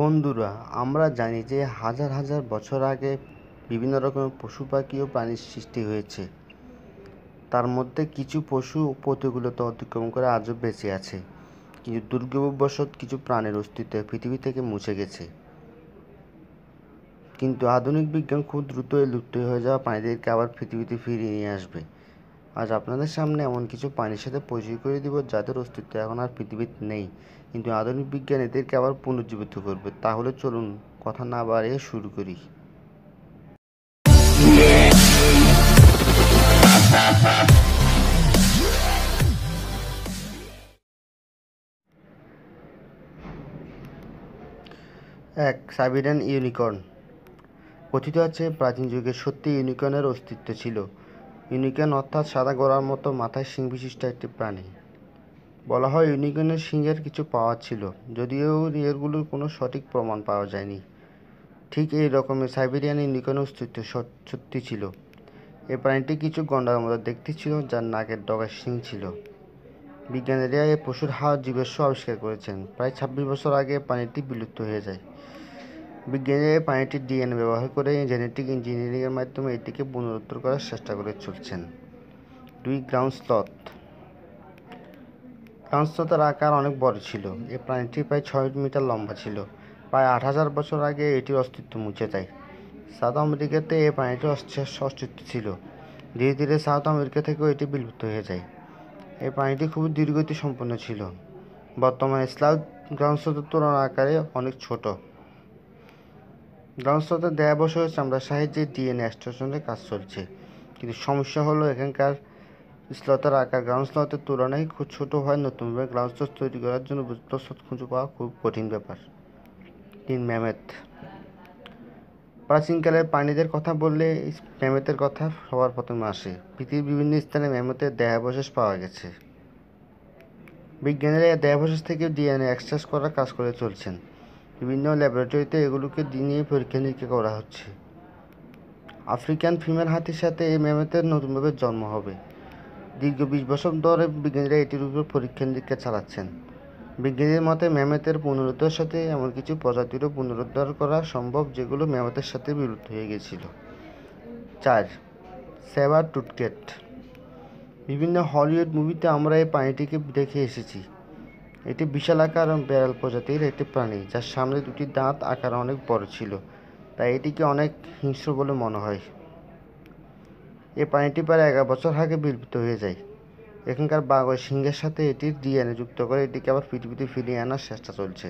বন্ধুরা আমরা জানি যে হাজার হাজার বছর আগে বিভিন্ন রকমের পশু পাখি ও প্রাণীর সৃষ্টি হয়েছে তার মধ্যে কিছু পশু প্রতিকূলতা অতিক্রম করে আজও বেঁচে আছে কিন্তু দুর্গবশত কিছু প্রাণের অস্তিত্ব পৃথিবী থেকে মুছে গেছে কিন্তু আধুনিক বিজ্ঞান খুব দ্রুত লুপ্ত হয়ে যাওয়া প্রাণীদেরকে আবার পৃথিবীতে ফিরিয়ে নিয়ে আসবে আজ আপনাদের সামনে এমন কিছু প্রাণীর সাথে পরিচয় করে দিব যাদের অস্তিত্ব এখন আর পৃথিবীতে নেই কিন্তু আধুনিক বিজ্ঞান এদেরকে আবার পুনর্জীবিত করবে তাহলে চলুন কথা না বাড়িয়ে শুরু করি এক সাইবেরিয়ান ইউনিকর্ন কথিত আছে প্রাচীন যুগে সত্যি ইউনিকর্নের অস্তিত্ব ছিল ইউনিকর্ন অর্থাৎ সাদা গোড়ার মতো মাথায় শিং বিশিষ্ট একটি প্রাণী বলা হয় ইউনিকর্নের শিংয়ের কিছু পাওয়া ছিল যদিও এরগুলোর কোনো সঠিক প্রমাণ পাওয়া যায়নি ঠিক এই রকমের সাইবেরিয়ান ইউনিকর্নের অস্তিত্ব সত্যি ছিল এই প্রাণীটি কিছু গন্ডার মতো দেখতে ছিল যার নাকের ডগায় শিং ছিল বিজ্ঞানীরা এই পশুর হাড় জীবাশ্ম আবিষ্কার করেছেন প্রায় ছাব্বিশ বছর আগে প্রাণীটি বিলুপ্ত হয়ে যায় বিজ্ঞানীরা প্রাণীটির ডিএনএ ব্যবহার করে জেনেটিক ইঞ্জিনিয়ারিংয়ের মাধ্যমে এটিকে পুনরুদ্ধার করার চেষ্টা করে চলছেন দুই গ্রাউন্ড স্লথ গ্রাউন্ড স্লথের আকার অনেক বড় ছিল এ প্রাণীটি প্রায় ছয় মিটার লম্বা ছিল প্রায় আট হাজার বছর আগে এটির অস্তিত্ব মুছে যায় সাউথ আমেরিকাতে এ প্রাণীটির অস্তিত্ব ছিল ধীরে ধীরে সাউথ আমেরিকা থেকেও এটি বিলুপ্ত হয়ে যায় এই প্রাণীটি খুবই দীর্ঘতি সম্পন্ন ছিল বর্তমানে স্লাউথ গ্রাউন্ড স্রোতের তুলনার আকারে অনেক ছোট লঞ্চটাতে দেড় বছর হয়েছে আমরা সাহায্যে ডিএনএ এক্সট্রাকশনের কাজ চলছে কিন্তু সমস্যা হলো এখানকার স্লতার আকার গ্রাউন্ড স্লতের তুলনায় খুব ছোট হয় নতুনভাবে গ্রাউন্ড স্লট তৈরি করার জন্য প্রস্তুত খুঁজে পাওয়া খুব কঠিন ব্যাপার তিন ম্যামেথ প্রাচীনকালের প্রাণীদের কথা বললে ম্যামেথের কথা সবার প্রথমে আসে পৃথিবীর বিভিন্ন স্থানে ম্যামেথের দেহাবশেষ পাওয়া গেছে বিজ্ঞানীরা দেহাবশেষ থেকে ডিএনএ এক্সট্রাস করার কাজ করে চলছেন বিভিন্ন ল্যাবরেটরিতে এগুলোকে নিয়ে পরীক্ষা নিরীক্ষা করা হচ্ছে আফ্রিকান ফিমেল হাতির সাথে এই ম্যামেতের নতুনভাবে জন্ম হবে দীর্ঘ বিশ বছর ধরে বিজ্ঞানীরা এটির উপর পরীক্ষা নিরীক্ষা চালাচ্ছেন বিজ্ঞানীদের মতে ম্যামেতের পুনরুদ্ধার সাথে এমন কিছু প্রজাতিরও পুনরুদ্ধার করা সম্ভব যেগুলো ম্যামেতের সাথে বিলুপ্ত হয়ে গেছিল চার সেবার টুটকেট বিভিন্ন হলিউড মুভিতে আমরা এই প্রাণীটিকে দেখে এসেছি এটি বিশাল আকার এবং বেড়াল প্রজাতির একটি প্রাণী যার সামনে দুটি দাঁত আকার অনেক বড় ছিল তাই এটিকে অনেক হিংস্র বলে মনে হয় এ প্রাণীটি প্রায় এগারো বছর আগে বিলুপ্ত হয়ে যায় এখানকার বাঘ ও সিংহের সাথে এটির ডিএনএ যুক্ত করে এটিকে আবার পৃথিবীতে ফিরিয়ে আনার চেষ্টা চলছে